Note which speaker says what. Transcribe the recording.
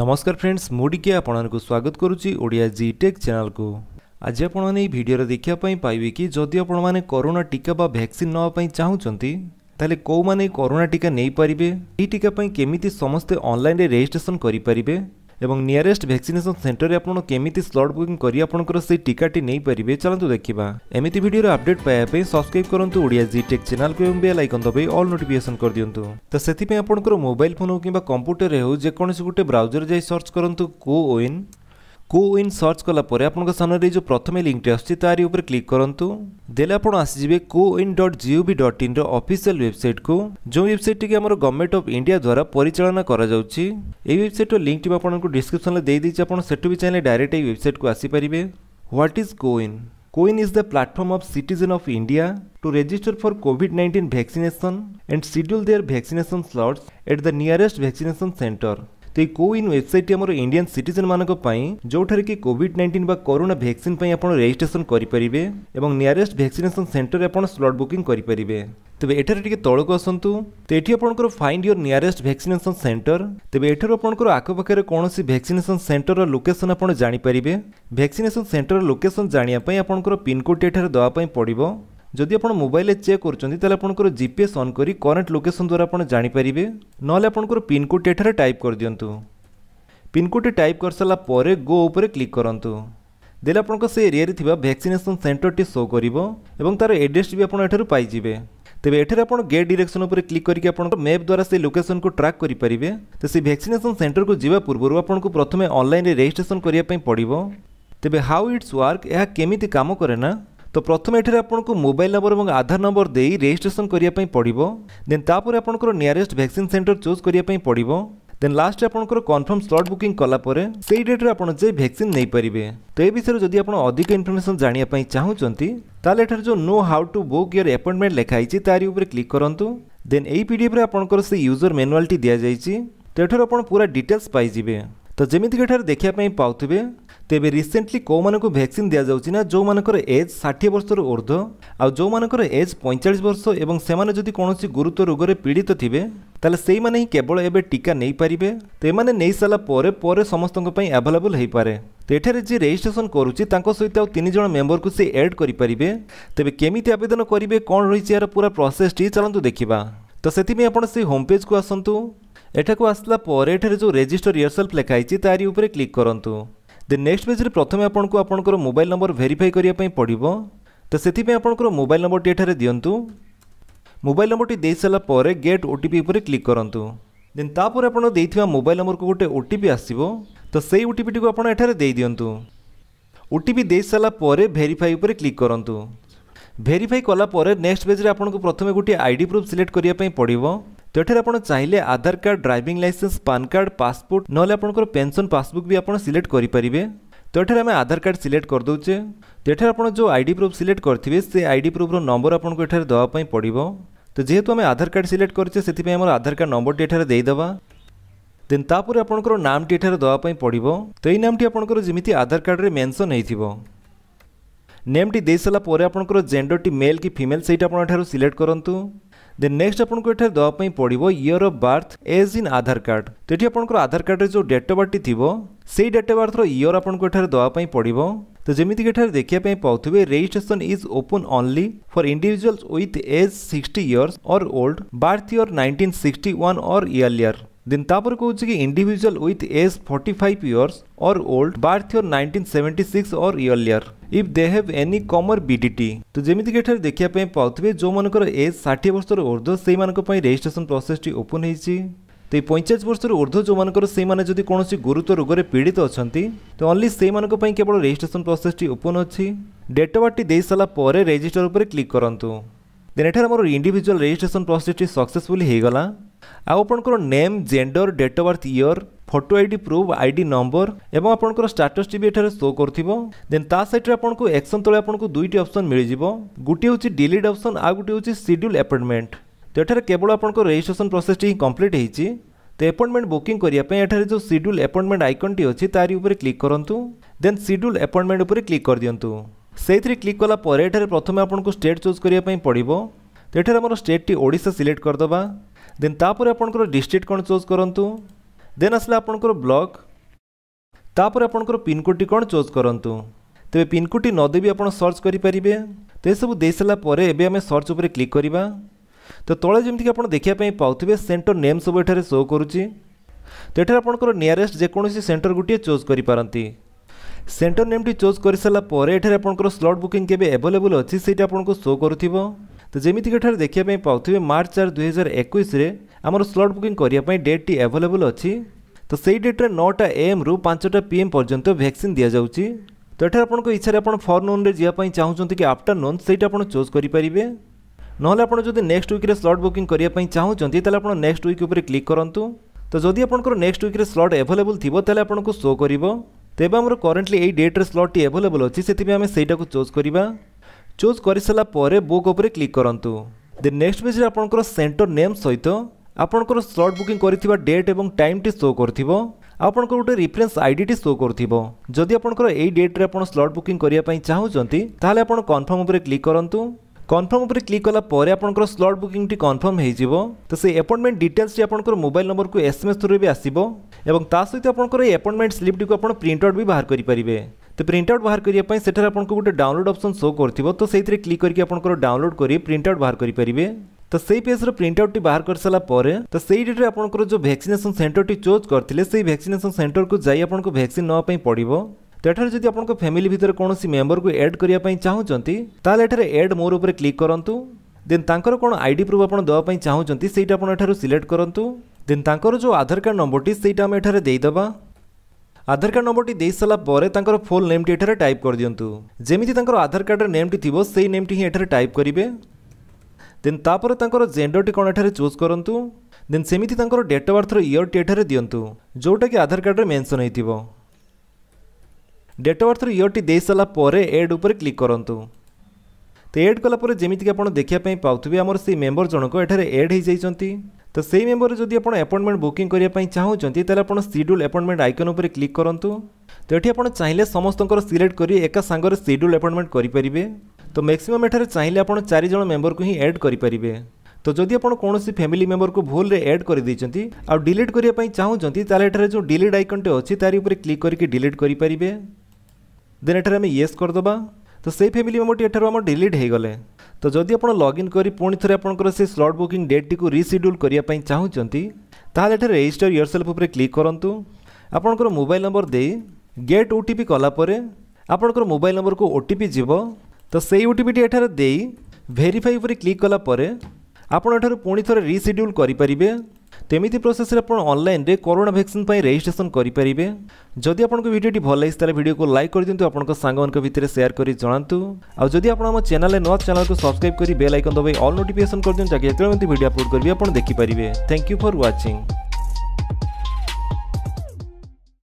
Speaker 1: ନମସ୍କାର ଫ୍ରେଣ୍ଡସ୍ ମୁଁ ଟିକିଏ ଆପଣଙ୍କୁ ସ୍ୱାଗତ କରୁଛି ଓଡ଼ିଆ ଜି ଟେକ୍ ଚ୍ୟାନେଲକୁ ଆଜି ଆପଣମାନେ ଏହି ଭିଡ଼ିଓରେ ଦେଖିବା ପାଇଁ ପାଇବେ କି ଯଦି ଆପଣମାନେ କରୋନା ଟୀକା ବା ଭ୍ୟାକ୍ସିନ୍ ନେବା ପାଇଁ ଚାହୁଁଛନ୍ତି ତାହେଲେ କେଉଁମାନେ କରୋନା ଟୀକା ନେଇପାରିବେ ଏହି ଟୀକା ପାଇଁ କେମିତି ସମସ୍ତେ ଅନଲାଇନ୍ରେ ରେଜିଷ୍ଟ୍ରେସନ୍ କରିପାରିବେ এবং ନିୟରେଷ୍ଟ ଭ୍ୟାକ୍ସିନେସନ୍ ସେଣ୍ଟରରେ ଆପଣ କେମିତି ସ୍ଲଟ୍ ବୁକିଂ କରି ଆପଣଙ୍କର ସେଇ ଟିକାଟି ନେଇପାରିବେ ଚାଲନ୍ତୁ ଦେଖିବା ଏମିତି ଭିଡ଼ିଓର ଅପଡେଟ୍ ପାଇବା ପାଇଁ ସବସ୍କ୍ରାଇବ୍ କରନ୍ତୁ ଓଡ଼ିଆ ଜି ଟେକ୍ ଚ୍ୟାନେଲକୁ ଏବଂ ବେଲ୍ ଆଇକନ୍ ଦବାଇ ଅଲ୍ ନୋଟିଫିକେସନ୍ କରିଦିଅନ୍ତୁ ତ ସେଥିପାଇଁ ଆପଣଙ୍କର ମୋବାଇଲ୍ ଫୋନ୍ ହେଉ କିମ୍ବା କମ୍ପ୍ୟୁଟରରେ ହେଉ ଯେକୌଣସି ଗୋଟେ ବ୍ରାଉଜର ଯାଇ ସର୍ଚ୍ଚ କରନ୍ତୁ କୋ ୱିନ୍ কোইন সর্চ কলাপরে আপনার সামনে যে প্রথমে লিঙ্কটি আসছে তার উপরে ক্লিক করতু দেলে আপনার আসিযোগে কোইন ডট জিওভি ডট ইন্র অফিসিয়াল ওয়েবসাইট কু যে ওয়েবসাইটটি আমার গভর্নমেন্ট অফ ইন্ডিয়া দ্বারা পরিচালনা করা যাচ্ছে এই ওয়েবসাইটর লিঙ্কটি আপনার ডিসক্রিপশনে দিয়ে দিয়েছি আপনার সেটু বি চাইলে ডাইরেক্ট এই ওয়েবসাইটকু আসিপারে what is CoWIN Coin is the platform of citizen of India to register for COVID-19 vaccination and schedule their vaccination slots at the nearest vaccination center. এই কোୱିନ୍ ୱେବସାଇଟ୍ଟି ଆମର ଇଣ୍ଡିଆନ୍ ସିଟିଜେନ୍ମାନଙ୍କ ପାଇଁ ଯେଉଁଠାରେ କି କୋଭିଡ୍ ନାଇଣ୍ଟିନ୍ ବା କରୋନା ଭ୍ୟାକ୍ସିନ୍ ପାଇଁ ଆପଣ registration କରିପାରିବେ ଏବଂ ନିଆରେଷ୍ଟ ଭ୍ୟାକ୍ସିନେସନ୍ ସେଣ୍ଟରରେ ଆପଣ ସ୍ଲଟ୍ ବୁକିଂ କରିପାରିବେ ତେବେ ଏଠାରେ ଟିକେ ତଳକୁ ଆସନ୍ତୁ ତ ଏଠି ଆପଣଙ୍କର find your nearest vaccination centre ତେବେ ଏଠାରୁ ଆପଣଙ୍କର ଆଖପାଖରେ କୌଣସି ଭ୍ୟାକ୍ସିନେସନ୍ ସେଣ୍ଟରର ଲୋକେସନ୍ ଆପଣ ଜାଣିପାରିବେ ଭ୍ୟାକ୍ସିନେସନ୍ ସେଣ୍ଟରର ଲୋକେସନ୍ ଜାଣିବା ପାଇଁ ଆପଣଙ୍କର ପିନ୍କୋଡ଼୍ଟି ଏଠାରେ ଦେବା ପାଇଁ ପଡ଼ିବ ଯଦି ଆପଣ ମୋବାଇଲରେ ଚେକ୍ କରୁଛନ୍ତି ତାହେଲେ ଆପଣଙ୍କର ଜିପିଏସ୍ ଅନ୍ କରି କରେଣ୍ଟ ଲୋକେସନ୍ ଦ୍ୱାରା ଆପଣ ଜାଣିପାରିବେ ନହେଲେ ଆପଣଙ୍କର ପିନ୍କୋଡ଼ଟି ଏଠାରେ ଟାଇପ୍ କରିଦିଅନ୍ତୁ ପିନ୍କୋଡ଼ଟି ଟାଇପ୍ କରିସାରିଲା ପରେ ଗୋ ଉପରେ କ୍ଲିକ୍ କରନ୍ତୁ ଦେଲେ ଆପଣଙ୍କ ସେ ଏରିଆରେ ଥିବା ଭ୍ୟାକ୍ସିନେସନ୍ ସେଣ୍ଟରଟି ଶୋ କରିବ ଏବଂ ତା'ର ଏଡ୍ରେସ୍ ବି ଆପଣ ଏଠାରୁ ପାଇଯିବେ ତେବେ ଏଠାରେ ଆପଣ ଗେଟ୍ ଡିରେକ୍ସନ୍ ଉପରେ କ୍ଲିକ୍ କରିକି ଆପଣଙ୍କ ମ୍ୟାପ୍ ଦ୍ୱାରା ସେ ଲୋକେସନ୍କୁ ଟ୍ରାକ୍ କରିପାରିବେ ତ ସେ ଭ୍ୟାକ୍ସିନେସନ୍ ସେଣ୍ଟରକୁ ଯିବା ପୂର୍ବରୁ ଆପଣଙ୍କୁ ପ୍ରଥମେ ଅନଲାଇନ୍ରେ ରେଜିଷ୍ଟ୍ରେସନ୍ କରିବା ପାଇଁ ପଡ଼ିବ ତେବେ ହାଉ ଇଟ୍ସ ୱାର୍କ ଏହା କେମିତି କାମ କରେ ନା তো প্রথমে এটি আপনার মোবাইল নম্বর এবং আধার নম্বর দিয়ে রেজিষ্ট্রেসন করা পড়ব দেন তাপরে আপনার নিয়ারেস্ট ভ্যাকসিন সেন্টর চুজ করা পড়ব দেন লাস্টে আপনার কনফর্ম স্লট বুকিং কলাপরে সেই ডেট্রে আপনার যাই ভ্যাকসিন নিয়ে পেয়ে তো এ বিষয়ে যদি আপনার অধিক ইনফরমেসন জাঁয়া চাহুমান তাহলে এটার যে know how to book your appointment লেখা হয়েছে তার উপরে ক্লিক କ୍ଲିକ୍ দেন এই ଏଇ আপনার সেই ইউজর ম্যানুয়ালটি ମ୍ୟାନୁଆଲ୍ଟି যাই তো এটার আপনার পুরা ডিটেলস ପାଇଯିବେ ତ ଯେମିତିକି ଏଠାରେ ଦେଖିବା ପାଇଁ ପାଉଥିବେ ତେବେ ରିସେଣ୍ଟଲି କେଉଁମାନଙ୍କୁ ଭ୍ୟାକ୍ସିନ୍ ଦିଆଯାଉଛି ନା ଯେଉଁମାନଙ୍କର ଏଜ୍ ଷାଠିଏ ବର୍ଷରୁ ଉର୍ଦ୍ଧ୍ୱ ଆଉ ଯେଉଁମାନଙ୍କର ଏଜ୍ ପଇଁଚାଳିଶ ବର୍ଷ ଏବଂ ସେମାନେ ଯଦି କୌଣସି ଗୁରୁତ୍ୱ ରୋଗରେ ପୀଡ଼ିତ ଥିବେ ତାହେଲେ ସେଇମାନେ ହିଁ କେବଳ ଏବେ ଟିକା ନେଇପାରିବେ ତ ଏମାନେ ନେଇସାରିଲା ପରେ ପରେ ସମସ୍ତଙ୍କ ପାଇଁ ଆଭେଲେବୁଲ୍ ହୋଇପାରେ ତ ଏଠାରେ ଯିଏ ରେଜିଷ୍ଟ୍ରେସନ୍ କରୁଛି ତାଙ୍କ ସହିତ ଆଉ ତିନି ଜଣ ମେମ୍ବରକୁ ସେ ଏଡ୍ କରିପାରିବେ ତେବେ କେମିତି ଆବେଦନ କରିବେ କ'ଣ ରହିଛି ଏହାର ପୁରା ପ୍ରସେସ୍ଟି ଚାଲନ୍ତୁ ଦେଖିବା ତ ସେଥିପାଇଁ ଆପଣ ସେଇ ହୋମ୍ ପେଜ୍କୁ ଆସନ୍ତୁ ଏଠାକୁ ଆସିଲା ପରେ ଏଠାରେ ଯେଉଁ ରେଜିଷ୍ଟର ୟୋରସେଲ୍ଫ ଲେଖାହେଇଛି ତାରି ଉପରେ କ୍ଲିକ୍ କରନ୍ତୁ ଦେନ୍ ନେକ୍ସଟ ପେଜ୍ରେ ପ୍ରଥମେ ଆପଣଙ୍କୁ ଆପଣଙ୍କର ମୋବାଇଲ ନମ୍ବର ଭେରିଫାଇ କରିବା ପାଇଁ ପଡ଼ିବ ତ ସେଥିପାଇଁ ଆପଣଙ୍କର ମୋବାଇଲ ନମ୍ବରଟି ଏଠାରେ ଦିଅନ୍ତୁ ମୋବାଇଲ ନମ୍ବରଟି ଦେଇସାରିଲା ପରେ ଗେଟ୍ ଓ ଟି ପି ଉପରେ କ୍ଲିକ୍ କରନ୍ତୁ ଦେନ୍ ତାପରେ ଆପଣ ଦେଇଥିବା ମୋବାଇଲ ନମ୍ବରକୁ ଗୋଟେ ଓ ଟି ପି ଆସିବ ତ ସେଇ ଓ ଟି ପିଟିକୁ ଆପଣ ଏଠାରେ ଦେଇଦିଅନ୍ତୁ ଓ ଟି ପି ଦେଇସାରିଲା ପରେ ଭେରିଫାଇ ଉପରେ କ୍ଲିକ୍ କରନ୍ତୁ ଭେରିଫାଇ କଲା ପରେ ନେକ୍ସଟ ପେଜ୍ରେ ଆପଣଙ୍କୁ ପ୍ରଥମେ ଗୋଟିଏ ଆଇ ଡ଼ି ପ୍ରୁଫ୍ ସିଲେକ୍ଟ କରିବା ପାଇଁ ପଡ଼ିବ তো এটার আপনার চাইলে Aadhaar card driving licence PAN card passport নহলে আপনার পেনশন পাসবুক বি আপনার সিলেক্ট করে পারে তো এটার আমি আধার কার্ড সিলেক্ট করে দেছে তো এটার আপনার যে আইডি প্রুফ সিলেক্ট করবে সে আইডি প্রুফর নম্বর আপনার এখানে দেওয়া পড়ব তো যেহেতু আমি আধার কার্ড সিলেক্ট করছে সেপাই আমার আধার কার্ড নম্বরটি এখানে দেওয়া দেন তাপরে আপনার নামটি এখানে দেওয়া পড়ব তো এই নামটি আপনার যেমি আধার কার্ডে মেনশন হয়েছিল নেমটি দিয়ে সারা পরে আপনার জেন্ডরটি মেল কি ফিমেল সেইটা আপনার সিলেক্ট করতু ଦେନ୍ ନେକ୍ସଟ ଆପଣଙ୍କୁ ଏଠାରେ ଦେବା ପାଇଁ ପଡ଼ିବ year of birth age in Aadhaar card ତ ଏଠି ଆପଣଙ୍କର ଆଧାର କାର୍ଡ଼ରେ ଯେଉଁ ଡେଟ୍ ଅଫ୍ ବାର୍ଥଟି ଥିବ ସେଇ ଡେଟ୍ ଅଫ୍ ବାର୍ଥର ଇୟର୍ ଆପଣଙ୍କୁ ଏଠାରେ ଦେବା ପାଇଁ ପଡ଼ିବ ତ ଯେମିତିକି ଏଠାରେ ଦେଖିବା ପାଇଁ ପାଉଥିବେ registration is open only for individuals with age sixty years or old birth year nineteen sixty one or year Then tapore kohuchi ki individual with age 45 years or old birth year 1976 or earlier if they have any comorbidity তো ଯେମିତିକି ଏଠାରେ ଦେଖିବା ପାଇଁ ପାଉଥିବେ ଯେଉଁମାନଙ୍କର age ଷାଠିଏ ବର୍ଷର ଉର୍ଦ୍ଧ୍ୱ ସେଇମାନଙ୍କ ପାଇଁ ରେଜିଷ୍ଟ୍ରେସନ ପ୍ରୋସେସଟି ଓପନ୍ ହେଇଛି ତ ଏଇ ପଇଁଚାଳିଶ ବର୍ଷର ଉର୍ଦ୍ଧ୍ୱ ଯେଉଁମାନଙ୍କର ସେଇମାନେ ଯଦି କୌଣସି ଗୁରୁତର ରୋଗରେ ପୀଡ଼ିତ ଅଛନ୍ତି ତ ଅନ୍ଲି ସେଇମାନଙ୍କ ପାଇଁ କେବଳ ରେଜିଷ୍ଟ୍ରେସନ ପ୍ରୋସେସଟି ଓପନ୍ ଅଛି ଡେଟ୍ ଅଫ୍ ବାର୍ଥଟି ଦେଇସାରିଲା ପରେ ରେଜିଷ୍ଟର ଉପରେ କ୍ଲିକ୍ କରନ୍ତୁ ଦେନ୍ ଏଠାରେ ଆମର ଇଣ୍ଡିଭିଜୁଆଲ୍ ରେଜିଷ୍ଟ୍ରେସନ ପ୍ରୋସେସଟି ସକ୍ସେସଫୁଲି ହୋଇଗଲା ଆଉ ଆପଣଙ୍କର name gender date of birth year photo I D proof I D number ଏବଂ ଆପଣଙ୍କର ଷ୍ଟାଟସ୍ ଟି ବି ଏଠାରେ ଶୋ କରୁଥିବ ଦେନ୍ ତା ସାଇଟ୍ରେ ଆପଣଙ୍କୁ ଏକ୍ସନ୍ ତଳେ ଆପଣଙ୍କୁ ଦୁଇଟି ଅପସନ୍ ମିଳିଯିବ ଗୋଟିଏ ହେଉଛି ଡିଲିଟ୍ ଅପସନ୍ ଆଉ ଗୋଟିଏ ହେଉଛି ସିଡ୍ୟୁଲ୍ ଆପଏଣ୍ଟମେଣ୍ଟ ତ ଏଠାରେ କେବଳ ଆପଣଙ୍କ ରେଜିଷ୍ଟ୍ରେସନ୍ ପ୍ରୋସେସ୍ଟି ହିଁ କମ୍ପ୍ଲିଟ୍ ହୋଇଛି ତ ଆପଏଣ୍ଟମେଣ୍ଟ ବୁକିଂ କରିବା ପାଇଁ ଏଠାରେ ଯେଉଁ ସିଡ୍ୟୁଲ୍ ଆପଏଣ୍ଟମେଣ୍ଟ ଆଇକନ୍ଟି ଅଛି ତାରି ଉପରେ କ୍ଲିକ୍ କରନ୍ତୁ ଦେନ୍ ସିଡ୍ୟୁଲ୍ ଆପଏଣ୍ଟମେଣ୍ଟ ଉପରେ କ୍ଲିକ୍ କରିଦିଅନ୍ତୁ ସେଇଥିରେ କ୍ଲିକ୍ କଲା ପରେ ଏଠାରେ ପ୍ରଥମେ ଆପଣଙ୍କୁ ଷ୍ଟେଟ୍ ଚୁଜ୍ କରିବା ପାଇଁ ପଡ଼ିବ ତ ଏଠାରେ ଆମର ଷ୍ଟେଟ୍ଟି ଓଡ଼ିଶା ସିଲେକ୍ଟ କରିଦେବା ଦେନ୍ ତାପରେ ଆପଣଙ୍କର ଡିଷ୍ଟ୍ରିକ୍ଟ କ'ଣ ଚୁଜ୍ କରନ୍ତୁ ଦେନ୍ ଆସିଲା ଆପଣଙ୍କର ବ୍ଲକ୍ ତାପରେ ଆପଣଙ୍କର ପିନ୍କୋଡ଼ଟି କ'ଣ ଚୁଜ୍ କରନ୍ତୁ ତେବେ ପିନ୍କୋଡ଼ଟି ନ ଦେବି ଆପଣ ସର୍ଚ୍ଚ କରିପାରିବେ ତ ଏସବୁ ଦେଇସାରିଲା ପରେ ଏବେ ଆମେ ସର୍ଚ୍ଚ ଉପରେ କ୍ଲିକ୍ କରିବା ତ ତଳେ ଯେମିତିକି ଆପଣ ଦେଖିବା ପାଇଁ ପାଉଥିବେ ସେଣ୍ଟର ନେମ୍ ସବୁ ଏଠାରେ ଶୋ କରୁଛି ତ ଏଠାରେ ଆପଣଙ୍କର ନିୟରେଷ୍ଟ ଯେକୌଣସି ସେଣ୍ଟର ଗୋଟିଏ ଚୁଜ୍ କରିପାରନ୍ତି ସେଣ୍ଟର ନେମ୍ଟି ଚୁଜ୍ କରିସାରିଲା ପରେ ଏଠାରେ ଆପଣଙ୍କର ସ୍ଲଟ୍ ବୁକିଂ କେବେ ଆଭେଲେବୁଲ୍ ଅଛି ସେଇଟା ଆପଣଙ୍କୁ ଶୋ କରୁଥିବ ତ ଯେମିତିକି ଏଠାରେ ଦେଖିବା ପାଇଁ ପାଉଥିବେ ମାର୍ଚ୍ଚ ଚାରି ଦୁଇହଜାର ଏକୋଇଶରେ ଆମର ସ୍ଲଟ୍ ବୁକିଂ କରିବା ପାଇଁ ଡେଟ୍ଟି ଆଭେଲେବୁଲ୍ ଅଛି ତ ସେଇ ଡେଟ୍ରେ ନଅଟା ଏମ୍ରୁ ପାଞ୍ଚଟା ପି ଏମ୍ ପର୍ଯ୍ୟନ୍ତ ଭ୍ୟାକ୍ସିନ୍ ଦିଆଯାଉଛି ତ ଏଠାରେ ଆପଣଙ୍କ ଇଚ୍ଛାରେ ଆପଣ ଫର୍ନୁନ୍ରେ ଯିବା ପାଇଁ ଚାହୁଁଛନ୍ତି କି ଆଫ୍ଟରନୁନ୍ ସେଇଟା ଆପଣ ଚୁଜ୍ କରିପାରିବେ ନହେଲେ ଆପଣ ଯଦି ନେକ୍ସଟ ୱିକ୍ରେ ସ୍ଲଟ୍ ବୁକିଂ କରିବା ପାଇଁ ଚାହୁଁଛନ୍ତି ତାହେଲେ ଆପଣ ନେକ୍ସଟ ୱିକ୍ ଉପରେ କ୍ଲିକ୍ କରନ୍ତୁ ତ ଯଦି ଆପଣଙ୍କର ନେକ୍ସଟ ୱିକ୍ରେ ସ୍ଲଟ୍ ଆଭେଲେବୁଲ୍ ଥିବ ତାହେଲେ ଆପଣଙ୍କୁ ସୋ କରିବ ତେବେ ଆମର କରେଣ୍ଟଲି ଏଇ ଡେଟ୍ରେ ସ୍ଲଟ୍ଟି ଆଭେଲେବୁଲ୍ ଅଛି ସେଥିପାଇଁ ଆମେ ସେଇଟାକୁ ଚୁଜ୍ କରିବା চুଜ୍ କରିସାରିଲା ପରେ ବୁକ୍ ଉପରେ କ୍ଲିକ୍ କରନ୍ତୁ ଦେନ୍ ନେକ୍ସଟ ପେଜ୍ରେ ଆପଣଙ୍କର ସେଣ୍ଟର ନେମ୍ ସହିତ ଆପଣଙ୍କର ସ୍ଲଟ୍ ବୁକିଂ କରିଥିବା ଡେଟ୍ ଏବଂ ଟାଇମ୍ଟି ଶୋ କରିଥିବ ଆପଣଙ୍କର ଗୋଟେ ରିଫରେନ୍ସ ଆଇଡିଟି ଶୋ କରୁଥିବ ଯଦି ଆପଣଙ୍କର ଏଇ ଡେଟ୍ରେ ଆପଣ ସ୍ଲଟ୍ ବୁକିଂ କରିବା ପାଇଁ ଚାହୁଁଛନ୍ତି ତାହେଲେ ଆପଣ କନଫର୍ମ ଉପରେ କ୍ଲିକ୍ କରନ୍ତୁ କନଫର୍ମ ଉପରେ କ୍ଲିକ୍ କଲା ପରେ ଆପଣଙ୍କର ସ୍ଲଟ୍ ବୁକିଂଟି କନଫର୍ମ ହେଇଯିବ ତ ସେ ଆପଏଣ୍ଟମେଣ୍ଟ ଡିଟେଲ୍ସଟି ଆପଣଙ୍କର ମୋବାଇଲ ନମ୍ବରକୁ ଏସ୍ଏମ୍ଏସ୍ ଥ୍ରୁରେ ବି ଆସିବ ଏବଂ ତା ସହିତ ଆପଣଙ୍କର ଏଇ ଆପଏଣ୍ଟମେଣ୍ଟ ସ୍ଲିପ୍ଟିକୁ ଆପଣ ପ୍ରିଣ୍ଟ ଆଉଟ୍ ବି ବାହାର କରିପାରିବେ তো প্রিন্টআউট বাহার করা সেটার আপনার গোটে ডাউনলোড অপসন শো করব তো সেইথে ক্লিক করি আপনার ডাউনলোড করে প্রিন্টআউট বাহার করে পারে তো সেই পেজর প্রিন্টআউটটি বাহার করে সারা পরে তো সেই ডেট্রে আপনার যে ভ্যাকসিনেসন সেন্টরটি চোজ করলে সেই ভ্যাকসিনেসন সেন্টরকু যাই আপনার ভ্যাকসিন নেওয়া পড়ব তো এঠার যদি আপনার ফ্যামিলি ভিতরে কোণী মেম্বরক এড করা চাহুন তাহলে এঠার এড মোর উপরে ক্লিক করতু দেন তাঁর কোণ আইডি প্রুফ আপনার দেওয়া চাহুন সেইটা আপনার এঠার সিলেক্ট করতু দেন তাঁর যে আধার কার্ড নম্বরটি সেইটা আমি এঠার দিয়ে দেবা আধার কার্ড নম্বরটি পরে তাঁর ফুল নেমটি এখানে টাইপ করে দিও যেমি তাঁর আধার কার্ডের নেমটি থাকবে সেই নেমটি হিঁ এখানে টাইপ করবে দেন তাপরে তাঁর জেন্ডরটি কোণ এখানে চুজ করতু দেন সেমিটি তাঁর ডেট অফ বার্থর ইয়রটি এখানে দিও যেটা কি আধার কার্ডের মেনশন হয়েছিল ডেট অফ বার্থর ইয়রটি দিয়েসারা পরে এড উপরে ক্লিক করতু তো এড কলাপরে যেমি আপনার দেখা পাওয়া আমার সেই মেম্বর জনক এখানে এড হয়ে যাই তো সেই মেম্বরে যদি আপনার ଆପଏଣ୍ଟମେଣ୍ଟ ବୁକିଂ କରିବା ପାଇଁ ଚାହୁଁଛନ୍ତି ତାହେଲେ ଆପଣ ସିଡ୍ୟୁଲ୍ ଆପଏଣ୍ଟମେଣ୍ଟ ଆଇକନ୍ ଉପରେ କ୍ଲିକ୍ କରନ୍ତୁ ତ ଏଠି ଆପଣ ଚାହିଁଲେ ସମସ୍ତଙ୍କର ସିଲେକ୍ଟ କରି ଏକା ସାଙ୍ଗରେ ସିଡ୍ୟୁଲ୍ ଆପଏଣ୍ଟମେଣ୍ଟ କରିପାରିବେ ତ ମ୍ୟାକ୍ସିମମ୍ ଏଠାରେ ଚାହିଁଲେ ଆପଣ ଚାରିଜଣ ମେମ୍ବରକୁ ହିଁ ଆଡ଼୍ କରିପାରିବେ ତ ଯଦି ଆପଣ କୌଣସି ଫ୍ୟାମିଲି ମେମ୍ବରକୁ ଭୁଲରେ ଆଡ଼୍ କରିଦେଇଛନ୍ତି ଆଉ ଡିଲିଟ୍ କରିବା ପାଇଁ ଚାହୁଁଛନ୍ତି ତାହେଲେ ଏଠାରେ ଯେଉଁ ଡିଲିଟ୍ ଆଇକନ୍ଟେ ଅଛି ତାରି ଉପରେ କ୍ଲିକ୍ କରିକି ଡିଲିଟ୍ କରିପାରିବେ ଦେନ୍ ଏଠାରେ ଆମେ ୟେସ୍ କରିଦେବା ତ ସେଇ ଫ୍ୟାମିଲି ମେମ୍ବରଟି ଏଠାରୁ ଆମର ଡିଲିଟ୍ ହୋଇଗଲେ ତ ଯଦି ଆପଣ ଲଗ୍ଇନ୍ କରି ପୁଣି ଥରେ ଆପଣଙ୍କର ସେ ସ୍ଲଟ୍ ବୁକିଂ ଡେଟ୍ଟିକୁ ରିସିଡ୍ୟୁଲ୍ କରିବା ପାଇଁ ଚାହୁଁଛନ୍ତି ତାହେଲେ ଏଠାରେ ରେଜିଷ୍ଟର ୟର୍ ସେଲ୍ଫ ଉପରେ କ୍ଲିକ୍ କରନ୍ତୁ ଆପଣଙ୍କର ମୋବାଇଲ ନମ୍ବର ଦେଇ ଗେଟ୍ ଓ ଟି ପି କଲାପରେ ଆପଣଙ୍କର ମୋବାଇଲ ନମ୍ବରକୁ ଓ ଟି ପି ଯିବ ତ ସେଇ ଓ ଟି ପିଟି ଏଠାରେ ଦେଇ ଭେରିଫାଇ ଉପରେ କ୍ଲିକ୍ କଲାପରେ ଆପଣ ଏଠାରୁ ପୁଣି ଥରେ ରିସିଡ୍ୟୁଲ୍ କରିପାରିବେ তেমিতি প্রোসেসে আপনার অনলাইনে করোনা ভ্যাকসিন পাই রেজিষ্ট্রেসন করে পারিবে যদি আপনার ভিডিওটি ভাল লাগছে তাহলে ভিডিওকে লাইক করে দিও আপনার সাংমানক ভিতরে সেয়ার করে জনাতু আদি আপনার আমার চ্যানেলে নয় চ্যানেলকে সবসক্রাইব করে বেল আইকন দবাই অল নোটিফিকেসন করে দিন যাতে যেত ভিডিও আপলোড করবি আপনার দেখিপারে থ্যাংক ইউ ফর ওয়াচিং